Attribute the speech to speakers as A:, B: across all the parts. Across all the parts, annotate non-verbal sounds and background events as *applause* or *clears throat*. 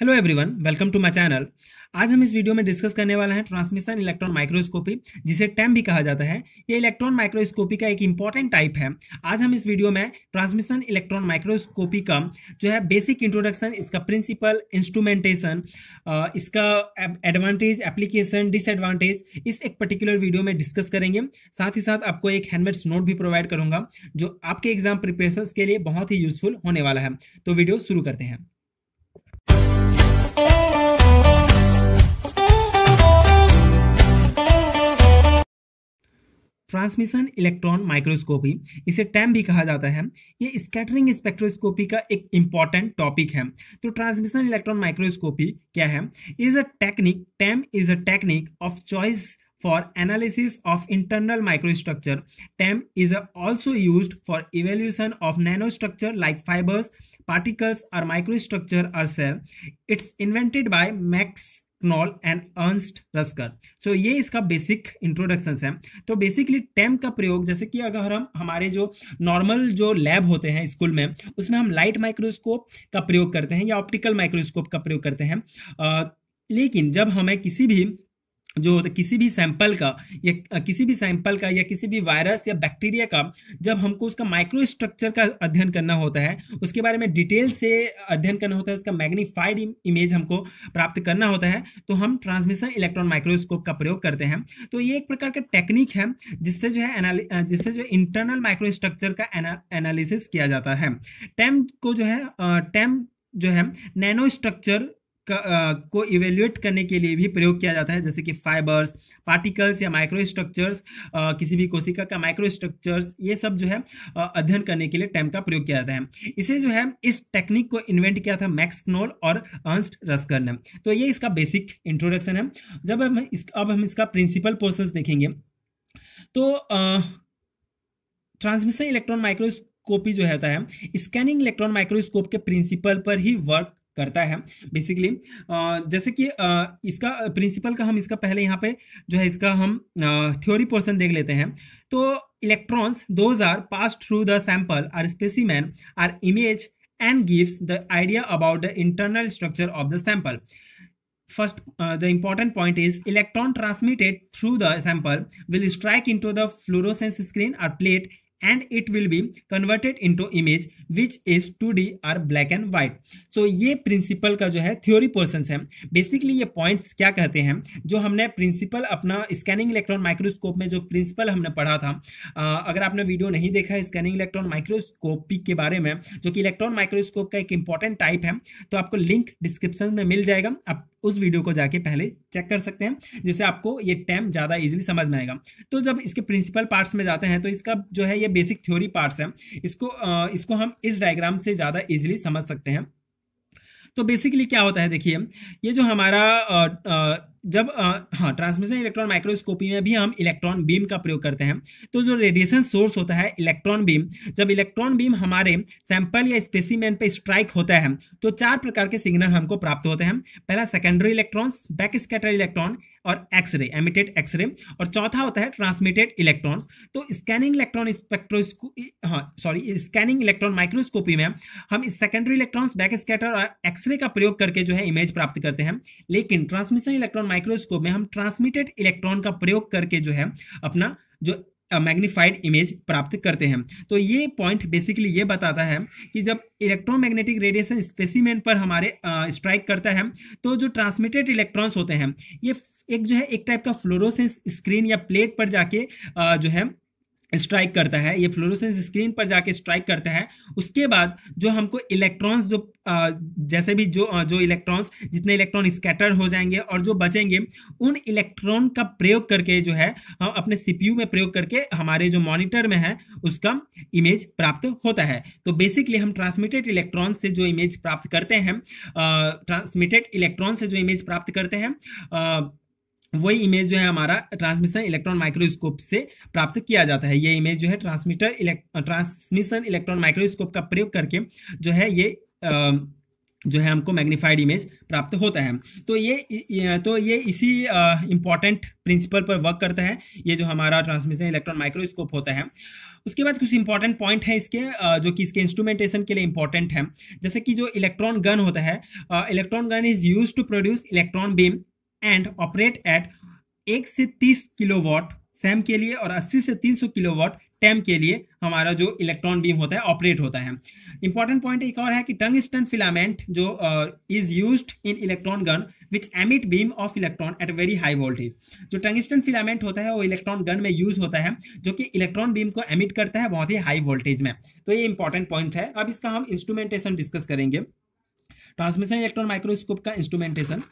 A: Hello everyone welcome to my channel आज हम इस वीडियो में डिस्कस करने वाले हैं ट्रांसमिशन इलेक्ट्रॉन माइक्रोस्कोपी जिसे टैम भी कहा जाता है ये इलेक्ट्रॉन माइक्रोस्कोपी का एक इंपॉर्टेंट टाइप है आज हम इस वीडियो में ट्रांसमिशन इलेक्ट्रॉन माइक्रोस्कोपी का जो है बेसिक इंट्रोडक्शन इसका प्रिंसिपल इंस्ट्रूमेंटेशन इसका एडवांटेज एप्लीकेशन डिसएडवांटेज इस एक पर्टिकुलर वीडियो में डिस्कस करेंगे साथ ही साथ आपको एक हैंडमेड्स नोट भी प्रोवाइड करूंगा जो आपके एग्जाम प्रिपरेशन के लिए बहुत ही यूजफुल होने वाला है तो वीडियो शुरू करते हैं ट्रांसमिशन इलेक्ट्रॉन माइक्रोस्कोपी इसे टैम भी कहा जाता है ये स्कैटरिंग स्पेक्ट्रोस्कोपी का एक इंपॉर्टेंट टॉपिक है तो ट्रांसमिशन इलेक्ट्रॉन माइक्रोस्कोपी क्या है is a technique TEM is a technique of choice for analysis of internal microstructure TEM is also use for evaluation of nano structure like fibres particles और microstructure or cell its invented by Max Knoll and Ernst Ruska so ये इसका basic introduction है तो basically टेम का प्रयोग जैसे कि अगर हम हमारे जो नॉर्मल जो लैब होते हैं स्कूल में उसमें हम लाइट माइक्रोस्कोप का प्रयोग करते हैं या ऑप्टिकल माइक्रोस्कोप का प्रयोग करते हैं आ, लेकिन जब हमें किसी भी जो होता है किसी भी सैंपल का या किसी भी सैंपल का या किसी भी वायरस या बैक्टीरिया का जब हमको उसका माइक्रो स्ट्रक्चर का अध्ययन करना होता है उसके बारे में डिटेल से अध्ययन करना होता है उसका मैग्नीफाइड इमेज हमको प्राप्त करना होता है तो हम ट्रांसमिशन इलेक्ट्रॉन माइक्रोस्कोप का प्रयोग करते हैं तो ये एक प्रकार का टेक्निक है जिससे जो है जिससे जो इंटरनल माइक्रो स्ट्रक्चर का एनालिसिस किया जाता है टेम e को जो है टेम e जो है नैनो स्ट्रक्चर को इवेल्युएट करने के लिए भी प्रयोग किया जाता है जैसे कि फाइबर्स पार्टिकल्स या माइक्रो स्ट्रक्चर्स किसी भी कोशिका का माइक्रो स्ट्रक्चर्स ये सब जो है अध्ययन करने के लिए टैम का प्रयोग किया जाता है इसे जो है इस टेक्निक को इन्वेंट किया था मैक्स क्नोल और अंस्ट रस्कर ने तो ये इसका बेसिक इंट्रोडक्शन है जब हम इस अब हम इसका प्रिंसिपल प्रोसेस देखेंगे तो ट्रांसमिशन इलेक्ट्रॉन माइक्रोस्कोपी जो है स्कैनिंग इलेक्ट्रॉन माइक्रोस्कोप के प्रिंसिपल पर ही वर्क करता है बेसिकली जैसे कि इसका प्रिंसिपल का हम इसका पहले यहाँ पे जो है इसका हम थ्योरी पोर्सन देख लेते हैं तो electrons those are pass through the sample or specimen or image and gives the idea about the internal structure of the sample first the important point is electron transmitted through the sample will strike into the fluorescence screen or plate and it will be converted into image which is 2D or black and white. So ये principle का जो है theory portions है basically ये points क्या कहते हैं जो हमने principle अपना स्कैनिंग इलेक्ट्रॉन माइक्रोस्कोप में जो प्रिंसिपल हमने पढ़ा था आ, अगर आपने वीडियो नहीं देखा है स्कैनिंग इलेक्ट्रॉन माइक्रोस्कोपी के बारे में जो कि इलेक्ट्रॉन माइक्रोस्कोप का एक इंपॉर्टेंट टाइप है तो आपको लिंक डिस्क्रिप्शन में मिल जाएगा आप उस वीडियो को जाके पहले चेक कर सकते हैं जिससे आपको ये टैम ज़्यादा इजिली समझ में आएगा तो जब इसके प्रिंसिपल पार्ट्स में जाते हैं तो इसका जो है ये ये बेसिक थ्योरी पार्ट्स हैं इसको इसको हम इस डायग्राम से ज़्यादा इजिली समझ सकते हैं तो बेसिकली क्या होता है देखिए ये जो हमारा जब हाँ ट्रांसमिशन इलेक्ट्रॉन माइक्रोस्कोपी में भी हम इलेक्ट्रॉन बीम का प्रयोग करते हैं तो जो रेडिएशन सोर्स होता है इलेक्ट्रॉन बीम जब इलेक्ट्रॉन बीम हमारे सैंपल या स्पेसिमेन पे स्ट्राइक होता है तो चार प्रकार के सिग्नल हमको प्राप्त होते हैं पहला secondary electron back scatter electron और एक्सरे एमिटेड एक्सरे और चौथा होता है ट्रांसमिटेड इलेक्ट्रॉन तो स्कैनिंग इलेक्ट्रॉन स्पेक्ट्रोस्को हाँ सॉरी स्कैनिंग इलेक्ट्रॉन माइक्रोस्कोपी में हम इस सेकेंडरी इलेक्ट्रॉन बैक स्कैटर और एक्सरे का प्रयोग करके जो है इमेज प्राप्त करते हैं लेकिन ट्रांसमिशन इलेक्ट्रॉन माइक्रोस्कोप में हम ट्रांसमिटेड इलेक्ट्रॉन का प्रयोग करके जो है अपना जो मैग्नीफाइड इमेज प्राप्त करते हैं तो ये पॉइंट बेसिकली ये बताता है कि जब इलेक्ट्रोमैग्नेटिक रेडिएशन स्पेसिमेंट पर हमारे स्ट्राइक करता है तो जो ट्रांसमिटेड इलेक्ट्रॉन्स होते हैं ये एक जो है एक टाइप का फ्लोरोसेंस स्क्रीन या प्लेट पर जाके आ, जो है स्ट्राइक करता है ये फ्लोरोसेंस स्क्रीन पर जाके स्ट्राइक करता है उसके बाद जो हमको इलेक्ट्रॉन्स जो आ, जैसे भी जो आ, जो इलेक्ट्रॉन्स जितने इलेक्ट्रॉन स्कैटर हो जाएंगे और जो बचेंगे उन इलेक्ट्रॉन का प्रयोग करके जो है हम अपने सीपीयू में प्रयोग करके हमारे जो मॉनिटर में है उसका इमेज प्राप्त होता है तो बेसिकली हम ट्रांसमिटेड इलेक्ट्रॉन से जो इमेज प्राप्त करते हैं ट्रांसमिटेड इलेक्ट्रॉन से जो इमेज प्राप्त करते हैं वही इमेज जो है हमारा ट्रांसमिशन इलेक्ट्रॉन माइक्रोस्कोप से प्राप्त किया जाता है ये इमेज जो है ट्रांसमीटर ट्रांसमिशन इलेक्ट्रॉन माइक्रोस्कोप का प्रयोग करके जो है ये आ, जो है हमको मैग्नीफाइड इमेज प्राप्त होता है तो ये तो ये इसी इम्पॉर्टेंट प्रिंसिपल पर वर्क करता है ये जो हमारा ट्रांसमिशन इलेक्ट्रॉन माइक्रोस्कोप होता है उसके बाद कुछ इंपॉर्टेंट पॉइंट है इसके जो कि इसके इंस्ट्रूमेंटेशन के लिए इंपॉर्टेंट है जैसे कि जो इलेक्ट्रॉन गन होता है electron gun is use to produce electron beam and operate at एक से तीस किलोवाट सैम के लिए और अस्सी से तीन सौ किलोवाट टैम के लिए हमारा जो इलेक्ट्रॉन बीम होता है ऑपरेट होता है इंपॉर्टेंट पॉइंट एक और है कि टंगस्टन फिलामेंट जो is use in electron gun which emit beam of electron at very high voltage जो टंगस्टन फिलामेंट होता है वो इलेक्ट्रॉन गन में यूज होता है जो कि इलेक्ट्रॉन बीम को एमिट करता है बहुत ही हाई वोल्टेज में तो ये इंपॉर्टेंट पॉइंट है अब इसका हम इंस्ट्रूमेंटेशन डिस्कस करेंगे ट्रांसमिशन इलेक्ट्रॉन माइक्रोस्कोप का इंस्ट्रूमेंटेशन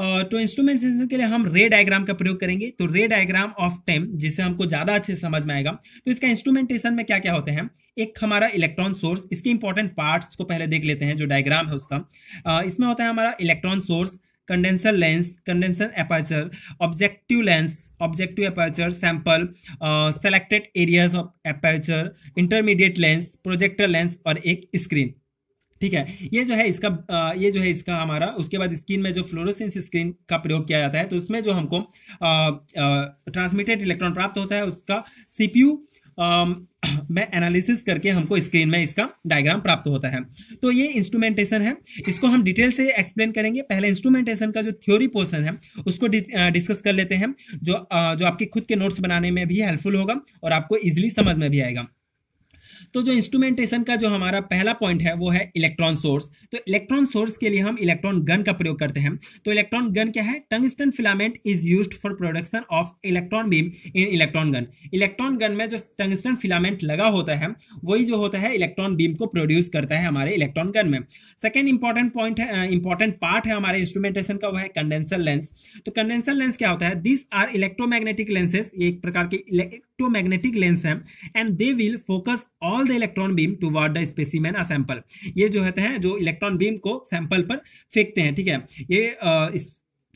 A: तो इंस्ट्रूमेंटेशन के लिए हम रे डायग्राम का प्रयोग करेंगे तो रे डायग्राम ऑफ टेम जिससे हमको ज्यादा अच्छे से समझ में आएगा तो इसका इंस्ट्रूमेंटेशन में क्या क्या होते हैं एक हमारा इलेक्ट्रॉन सोर्स इसके इंपॉर्टेंट पार्ट्स को पहले देख लेते हैं जो डायग्राम है उसका इसमें होता है हमारा electron source condenser lens condenser aperture objective lens objective aperture sample selected areas of aperture intermediate lens projector lens और एक स्क्रीन ठीक है ये जो है इसका ये जो है इसका हमारा उसके बाद स्क्रीन में जो फ्लोरोसेंस स्क्रीन का प्रयोग किया जाता है तो उसमें जो हमको ट्रांसमिटेड इलेक्ट्रॉन प्राप्त होता है उसका सीपीयू *clears throat* में एनालिसिस करके हमको स्क्रीन में इसका डायग्राम प्राप्त होता है तो ये इंस्ट्रूमेंटेशन है इसको हम डिटेल से एक्सप्लेन करेंगे पहले इंस्ट्रूमेंटेशन का जो थ्योरी पोर्सन है उसको डिस्कस कर लेते हैं जो जो आपके खुद के नोट्स बनाने में भी हेल्पफुल होगा और आपको इजिली समझ में भी आएगा तो जो इंस्ट्रूमेंटेशन का जो हमारा पहला पॉइंट है वो है इलेक्ट्रॉन सोर्स तो इलेक्ट्रॉन सोर्स के लिए हम इलेक्ट्रॉन गन का प्रयोग करते हैं तो इलेक्ट्रॉन गन क्या है tungsten filament is use for production of electron beam in electron gun electron gun में जो टंगस्टन फिलामेंट लगा होता है वही जो होता है इलेक्ट्रॉन बीम को प्रोड्यूस करता है हमारे इलेक्ट्रॉन गन में सेकेंड इंपॉर्टेंट पॉइंट है इंपॉर्टेंट पार्ट है हमारे इंस्ट्रूमेंटेशन का वो है कंडेंसर लेंस तो कंडेंसर लेंस क्या होता है दिस आर इलेक्ट्रोमैग्नेटिक लेंसेस एक प्रकार के इलेक्ट्रोमैग्नेटिक लेंस है and they will focus on all the electron beam toward the specimen a sample ये जो होते हैं जो इलेक्ट्रॉन बीम को सैंपल पर फेंकते हैं ठीक है ये आ, इस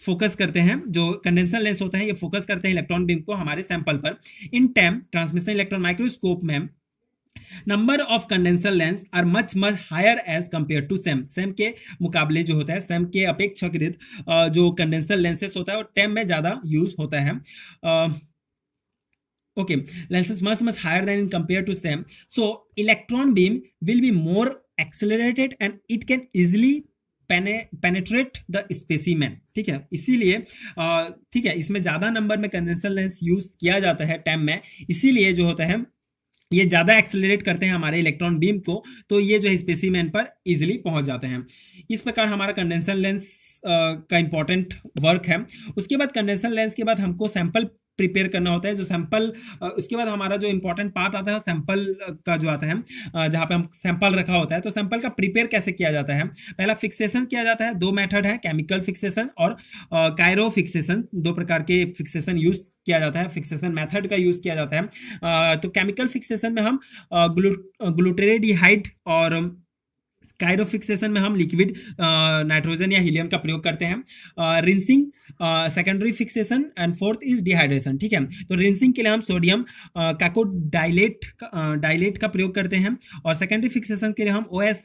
A: फोकस करते हैं जो कंडेंसर लेंस होता है ये फोकस करते हैं इलेक्ट्रॉन बीम को हमारे सैंपल पर इन टैम ट्रांसमिशन इलेक्ट्रॉन माइक्रोस्कोप में number of condenser lens are much much higher as compare to SEM SEM के मुकाबले जो होता है सेम के अपेक्षाकृत जो कंडेंसर लेंसेस होता है वो टेम में ज़्यादा यूज होता है okay lenses mass much higher than in compared to sam so electron beam will be more accelerated and it can easily penetrate the specimen ठीक है इसीलिए ठीक है इसमें ज़्यादा नंबर में कंजेंशन लेंस यूज किया जाता है टैम में इसीलिए जो होता है ये ज़्यादा एक्सेलरेट करते हैं हमारे इलेक्ट्रॉन बीम को तो ये जो है स्पेसीमैन पर इजिली पहुंच जाते हैं इस प्रकार हमारा कंडेंशन लेंस का इंपॉर्टेंट वर्क है उसके बाद कंडेंशन लेंस के बाद हमको सैंपल प्रिपेयर करना होता है जो सैंपल उसके बाद हमारा जो इंपॉर्टेंट पार्ट आता है सैंपल का जो आता है जहां पे हम सैंपल रखा होता है तो सैंपल का प्रिपेयर कैसे किया जाता है पहला फिक्सेशन किया जाता है दो मेथड है केमिकल फिक्सेशन और कायरो फिक्सेशन दो प्रकार के फिक्सेशन यूज किया जाता है फिक्सेशन मेथड का यूज किया जाता है तो केमिकल फिक्सेशन में हम ग्लू ग्लूटेरेडिहाइड और काइरोफिक्सेशन में हम लिक्विड नाइट्रोजन या हीलियम का प्रयोग करते हैं rinsing secondary fixation and fourth is dehydration ठीक है तो रिंसिंग के लिए हम सोडियम काको डाइलेट डाइलेट का प्रयोग करते हैं और सेकेंडरी फिक्सेशन के लिए हम O S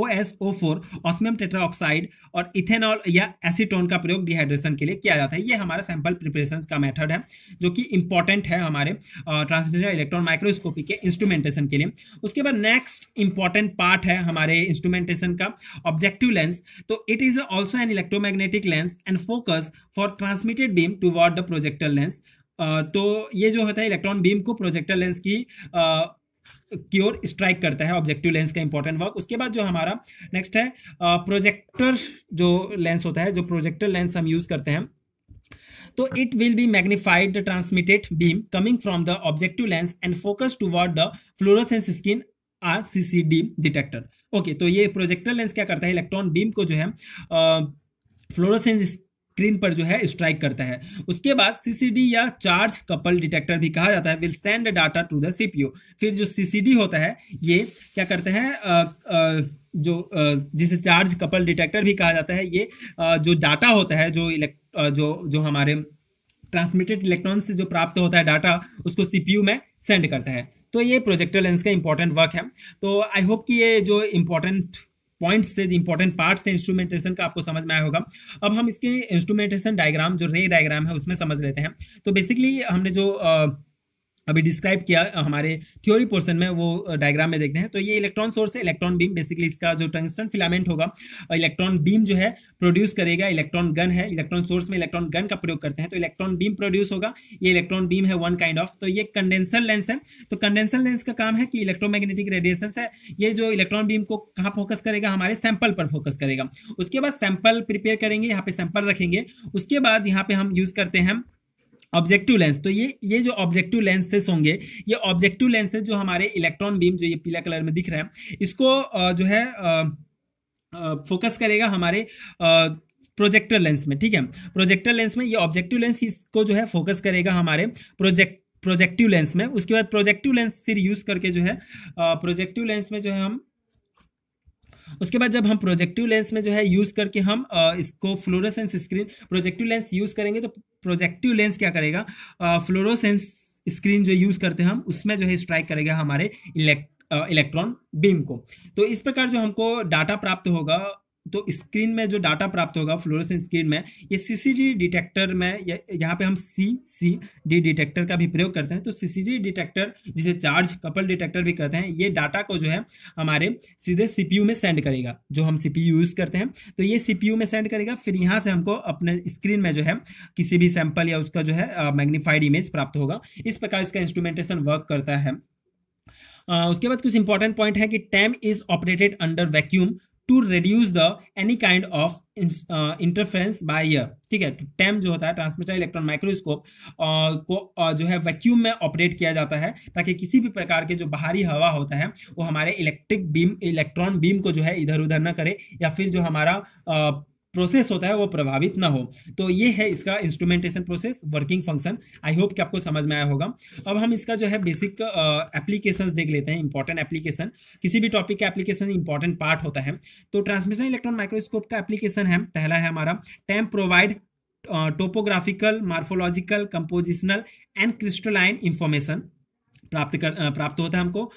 A: O S O four osmium tetraoxide और इथेनॉल या एसिटोन का प्रयोग डिहाइड्रेशन के लिए किया जाता है ये हमारा सैंपल प्रिपरेशन का मेथड है जो कि इंपॉर्टेंट है हमारे ट्रांसमिशन इलेक्ट्रॉन माइक्रोस्कोपी के इंस्ट्रूमेंटेशन के लिए उसके बाद नेक्स्ट इंपॉर्टेंट पार्ट है हमारे इंस्ट्रूमेंटेशन का ऑब्जेक्टिव लेंस तो it is also an electromagnetic lens and focus for transmitted beam toward the projector lens तो ये जो होता है इलेक्ट्रॉन बीम को प्रोजेक्टर लेंस की आ, uh, की ओर स्ट्राइक करता है ऑब्जेक्टिव लेंस का इंपॉर्टेंट वर्क उसके बाद जो हमारा नेक्स्ट है प्रोजेक्टर uh, जो लेंस होता है जो प्रोजेक्टर लेंस हम यूज करते हैं तो it will be magnified transmitted beam coming from the objective lens and focus toward the fluorescence screen or C C D detector okay तो ये प्रोजेक्टर लेंस क्या करता है इलेक्ट्रॉन बीम को जो है फ्लोरोसेंस स्क्रीन पर जो है स्ट्राइक करता है उसके बाद सीसीडी या चार्ज कपल डिटेक्टर भी कहा जाता है will send data to the CPU फिर जो सीसीडी होता है ये क्या करते हैं जो आ, जिसे चार्ज कपल डिटेक्टर भी कहा जाता है ये आ, जो डाटा होता है जो इलेक्ट जो जो हमारे ट्रांसमिटेड इलेक्ट्रॉन से जो प्राप्त होता है डाटा उसको सीपीयू में सेंड करता है तो ये प्रोजेक्टर लेंस का इंपॉर्टेंट वर्क है तो आई होप कि ये जो इंपॉर्टेंट पॉइंट्स से इंपॉर्टेंट पार्ट्स है इंस्ट्रूमेंटेशन का आपको समझ में आया होगा अब हम इसके इंस्ट्रूमेंटेशन डायग्राम जो रे डायग्राम है उसमें समझ लेते हैं तो बेसिकली हमने जो आ, अभी डिस्क्राइब किया हमारे थ्योरी पोर्शन में वो डायग्राम में देखते हैं तो ये इलेक्ट्रॉन सोर्स है इलेक्ट्रॉन बीम बेसिकली इसका जो टंगस्टन फिलामेंट होगा इलेक्ट्रॉन बीम जो है प्रोड्यूस करेगा इलेक्ट्रॉन गन है इलेक्ट्रॉन सोर्स में इलेक्ट्रॉन गन का प्रयोग करते हैं तो इलेक्ट्रॉन बीम प्रोड्यूस होगा ये इलेक्ट्रॉन बीम है वन काइंड ऑफ तो ये कंडेंसर लेंस है तो कंडेंसर लेंस का काम है कि इलेक्ट्रोमैग्नेटिक रेडिएशन है ये जो इलेक्ट्रॉन बीम को कहाँ फोकस करेगा हमारे सैंपल पर फोकस करेगा उसके बाद सैंपल प्रिपेयर करेंगे यहाँ पे सैंपल रखेंगे उसके बाद यहाँ पे हम यूज करते हैं ऑब्जेक्टिव लेंस तो ये ये जो ऑब्जेक्टिव लेंसेस होंगे ये ऑब्जेक्टिव लेंसेज जो हमारे इलेक्ट्रॉन बीम जो ये पीला कलर में दिख रहा है इसको जो है फोकस करेगा हमारे प्रोजेक्टर लेंस में ठीक है प्रोजेक्टर लेंस में ये ऑब्जेक्टिव लेंस इसको जो है फोकस करेगा हमारे प्रोजेक्ट प्रोजेक्टिव लेंस में उसके बाद प्रोजेक्टिव लेंस फिर यूज करके जो है प्रोजेक्टिव लेंस में जो है हम उसके बाद जब हम प्रोजेक्टिव लेंस में जो है यूज करके हम इसको fluorescence screen projective lens use करेंगे तो प्रोजेक्टिव लेंस क्या करेगा फ्लोरोसेंस स्क्रीन जो यूज करते हैं हम उसमें जो है स्ट्राइक करेगा हमारे इलेक्ट्रॉन बीम को तो इस प्रकार जो हमको डाटा प्राप्त होगा तो स्क्रीन में जो डाटा प्राप्त होगा फ्लोरेसेंस स्क्रीन में ये सीसीडी डिटेक्टर में यहाँ पे हम सी सी डी डिटेक्टर का भी प्रयोग करते हैं तो सीसीडी डिटेक्टर जिसे चार्ज कपल डिटेक्टर भी कहते हैं ये डाटा को जो है हमारे सीधे सीपीयू में सेंड करेगा जो हम सीपीयू यूज करते हैं तो ये सीपीयू में सेंड करेगा फिर यहाँ से हमको अपने स्क्रीन में जो है किसी भी सैंपल या उसका जो है मैग्निफाइड इमेज प्राप्त होगा इस प्रकार इसका इंस्ट्रूमेंटेशन वर्क करता है Uh, उसके बाद कुछ इंपॉर्टेंट पॉइंट है कि TEM is operated under vacuum to reduce the any kind of interference by air ठीक है टैम e जो होता है ट्रांसमीटर इलेक्ट्रॉन माइक्रोस्कोप को आ, uh, जो है वैक्यूम में ऑपरेट किया जाता है ताकि किसी भी प्रकार के जो बाहरी हवा होता है वो हमारे इलेक्ट्रिक बीम इलेक्ट्रॉन बीम को जो है इधर उधर ना करे या फिर जो हमारा आ, uh, प्रोसेस होता है वो प्रभावित ना हो तो ये है इसका instrumentation process working function I hope कि आपको समझ में आया होगा अब हम इसका जो है बेसिक एप्लीकेशंस देख लेते हैं इंपॉर्टेंट एप्लीकेशन किसी भी टॉपिक का एप्लीकेशन इंपॉर्टेंट पार्ट होता है तो ट्रांसमिशन इलेक्ट्रॉन माइक्रोस्कोप का एप्लीकेशन है पहला है हमारा TEM provide topographical morphological compositional and crystalline information प्राप्त कर प्राप्त होता है हमको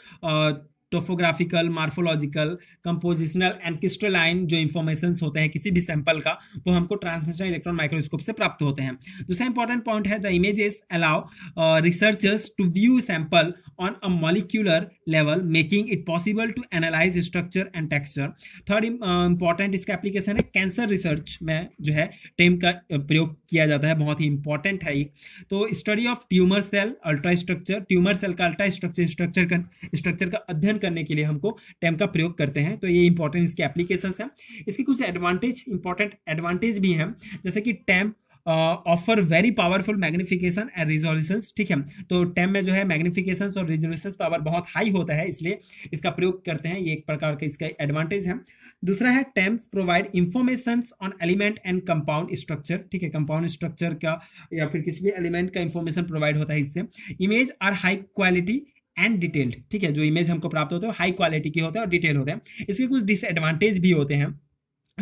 A: topographical morphological compositional and crystalline जो इन्फॉर्मेशन होते हैं किसी भी सैंपल का वो हमको ट्रांसमिशन इलेक्ट्रॉन माइक्रोस्कोप से प्राप्त होते हैं दूसरा इंपॉर्टेंट पॉइंट है the images allow researchers to view sample on a molecular level making it possible to analyse structure and texture third important uh, इसका एप्लीकेशन है कैंसर रिसर्च में जो है टेम का uh, प्रयोग किया जाता है बहुत ही इंपॉर्टेंट है ये तो study of tumour cell ultrastructure tumour cell का अल्ट्रा स्ट्रक्चर स्ट्रक्चर का स्ट्रक्चर का अध्ययन करने के लिए हमको टेम का प्रयोग करते हैं तो ये इंपॉर्टेंट इसके एप्लीकेशन है इसके कुछ एडवांटेज इंपॉर्टेंट एडवांटेज भी हैं जैसे कि TEM offer very powerful magnification and resolution ठीक है तो टेम में जो है मैग्निफिकेशन और रिजोल्यूशन पावर बहुत हाई होता है इसलिए इसका प्रयोग करते हैं ये एक प्रकार का इसका एडवांटेज है दूसरा है TEMs provide information on element and compound structure ठीक है कंपाउंड स्ट्रक्चर का या फिर किसी भी एलिमेंट का इंफॉर्मेशन प्रोवाइड होता है इससे image are high quality and detailed ठीक है जो इमेज हमको प्राप्त होते हैं हाई क्वालिटी के होते हैं और डिटेल होते हैं इसके कुछ डिसएडवांटेज भी होते हैं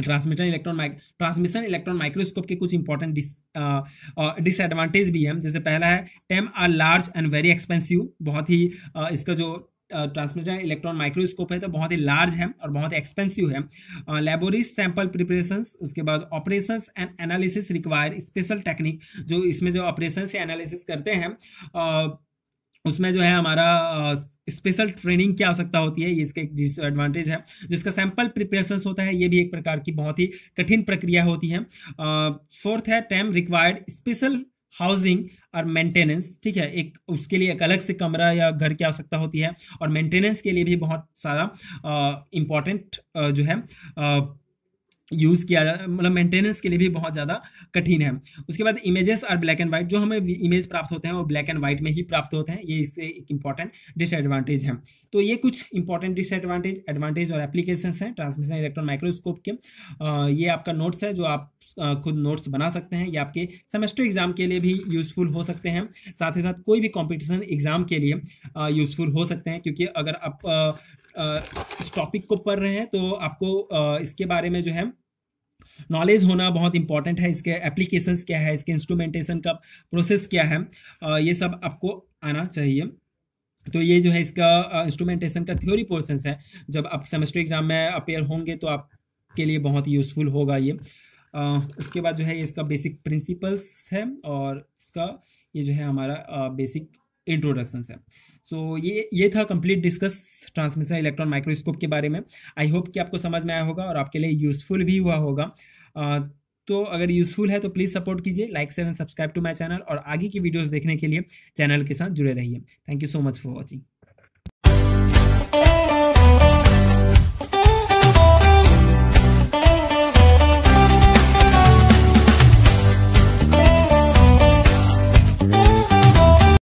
A: transmission electron mic transmission electron microscope के कुछ इंपॉर्टेंट डिसएडवांटेज भी हैं जैसे पहला है TEM are large and very expensive बहुत ही uh, इसका जो ट्रांसमिटर इलेक्ट्रॉन माइक्रोस्कोप है तो बहुत ही लार्ज है और बहुत ही एक्सपेंसिव है लेबोरिज सैंपल प्रिपरेशन उसके बाद operation and analysis require special technique जो इसमें जो ऑपरेशन से एनालिसिस करते हैं uh, उसमें जो है हमारा स्पेशल ट्रेनिंग की आवश्यकता होती है ये इसका एक डिसएडवांटेज है जिसका सैंपल प्रिपरेशन होता है ये भी एक प्रकार की बहुत ही कठिन प्रक्रिया होती है फोर्थ है टाइम रिक्वायर्ड स्पेशल हाउसिंग और मेंटेनेंस ठीक है एक उसके लिए एक अलग से कमरा या घर की आवश्यकता होती है और मेंटेनेंस के लिए भी बहुत सारा इम्पोर्टेंट जो है आ, यूज़ किया मतलब मेंटेनेंस के लिए भी बहुत ज़्यादा कठिन है उसके बाद इमेजेस और ब्लैक एंड व्हाइट जो हमें इमेज प्राप्त होते हैं वो ब्लैक एंड व्हाइट में ही प्राप्त होते हैं ये इससे एक इंपॉर्टेंट डिसएडवांटेज है तो ये कुछ इंपॉर्टेंट डिसएडवांटेज एडवांटेज और एप्लीकेशन हैं ट्रांसमिशन इलेक्ट्रॉन माइक्रोस्कोप के ये आपका नोट्स है जो आप खुद नोट्स बना सकते हैं या आपके सेमेस्टर एग्जाम के लिए भी यूजफुल हो सकते हैं साथ ही साथ कोई भी कॉम्पिटिशन एग्जाम के लिए यूजफुल हो सकते हैं क्योंकि अगर आप इस टॉपिक को पढ़ रहे हैं तो आपको इसके बारे में जो है नॉलेज होना बहुत इंपॉर्टेंट है इसके एप्लीकेशन क्या है इसके इंस्ट्रूमेंटेशन का प्रोसेस क्या है ये सब आपको आना चाहिए तो ये जो है इसका इंस्ट्रूमेंटेशन का थ्योरी पोर्सेंस है जब आप सेमेस्टर एग्जाम में अपेयर होंगे तो आपके लिए बहुत यूजफुल होगा ये उसके बाद जो है इसका बेसिक प्रिंसिपल्स है और इसका ये जो है हमारा बेसिक इंट्रोडक्शन है सो so, ये ये था complete discuss transmission electron microscope के बारे में आई होप कि आपको समझ में आया होगा और आपके लिए यूज़फुल भी हुआ होगा आ, तो अगर यूज़फुल है तो प्लीज़ सपोर्ट कीजिए like share and subscribe to my channel और आगे की वीडियोज़ देखने के लिए चैनल के साथ जुड़े रहिए thank you so much for watching